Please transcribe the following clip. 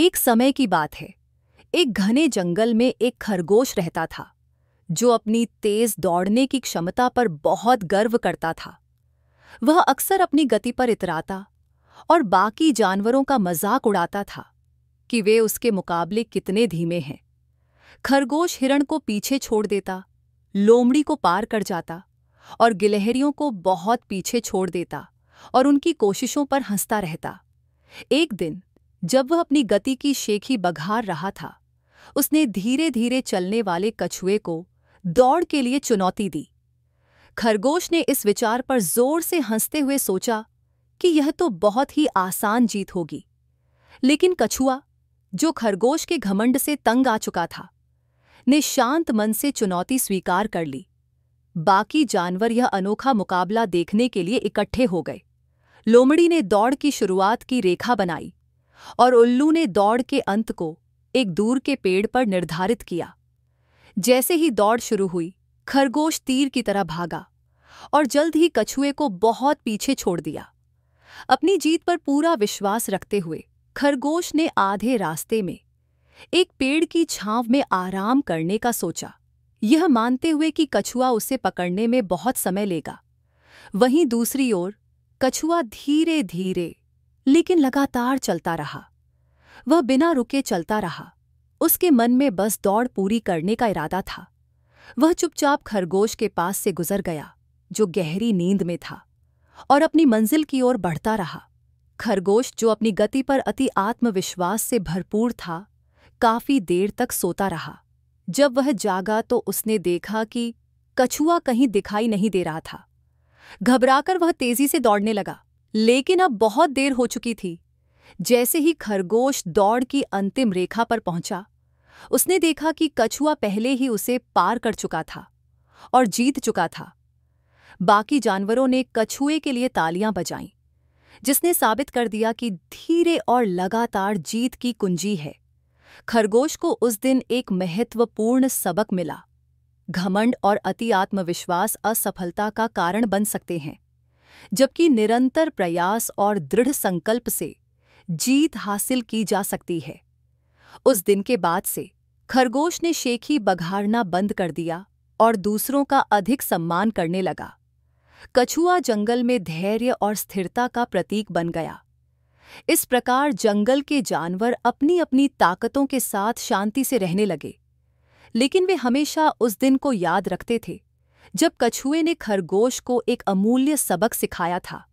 एक समय की बात है एक घने जंगल में एक खरगोश रहता था जो अपनी तेज दौड़ने की क्षमता पर बहुत गर्व करता था वह अक्सर अपनी गति पर इतराता और बाकी जानवरों का मजाक उड़ाता था कि वे उसके मुकाबले कितने धीमे हैं खरगोश हिरण को पीछे छोड़ देता लोमड़ी को पार कर जाता और गिलहरियों को बहुत पीछे छोड़ देता और उनकी कोशिशों पर हंसता रहता एक दिन जब वह अपनी गति की शेखी बघार रहा था उसने धीरे धीरे चलने वाले कछुए को दौड़ के लिए चुनौती दी खरगोश ने इस विचार पर जोर से हंसते हुए सोचा कि यह तो बहुत ही आसान जीत होगी लेकिन कछुआ जो खरगोश के घमंड से तंग आ चुका था ने शांत मन से चुनौती स्वीकार कर ली बाकी जानवर यह अनोखा मुकाबला देखने के लिए इकट्ठे हो गए लोमड़ी ने दौड़ की शुरुआत की रेखा बनाई और उल्लू ने दौड़ के अंत को एक दूर के पेड़ पर निर्धारित किया जैसे ही दौड़ शुरू हुई खरगोश तीर की तरह भागा और जल्द ही कछुए को बहुत पीछे छोड़ दिया अपनी जीत पर पूरा विश्वास रखते हुए खरगोश ने आधे रास्ते में एक पेड़ की छांव में आराम करने का सोचा यह मानते हुए कि कछुआ उसे पकड़ने में बहुत समय लेगा वहीं दूसरी ओर कछुआ धीरे धीरे लेकिन लगातार चलता रहा वह बिना रुके चलता रहा उसके मन में बस दौड़ पूरी करने का इरादा था वह चुपचाप खरगोश के पास से गुजर गया जो गहरी नींद में था और अपनी मंजिल की ओर बढ़ता रहा खरगोश जो अपनी गति पर अति आत्मविश्वास से भरपूर था काफी देर तक सोता रहा जब वह जागा तो उसने देखा कि कछुआ कहीं दिखाई नहीं दे रहा था घबराकर वह तेजी से दौड़ने लगा लेकिन अब बहुत देर हो चुकी थी जैसे ही खरगोश दौड़ की अंतिम रेखा पर पहुंचा उसने देखा कि कछुआ पहले ही उसे पार कर चुका था और जीत चुका था बाकी जानवरों ने कछुए के लिए तालियां बजाईं जिसने साबित कर दिया कि धीरे और लगातार जीत की कुंजी है खरगोश को उस दिन एक महत्वपूर्ण सबक मिला घमंड और अति आत्मविश्वास असफलता का कारण बन सकते हैं जबकि निरंतर प्रयास और दृढ़ संकल्प से जीत हासिल की जा सकती है उस दिन के बाद से खरगोश ने शेखी बघाड़ना बंद कर दिया और दूसरों का अधिक सम्मान करने लगा कछुआ जंगल में धैर्य और स्थिरता का प्रतीक बन गया इस प्रकार जंगल के जानवर अपनी अपनी ताकतों के साथ शांति से रहने लगे लेकिन वे हमेशा उस दिन को याद रखते थे जब कछुए ने खरगोश को एक अमूल्य सबक सिखाया था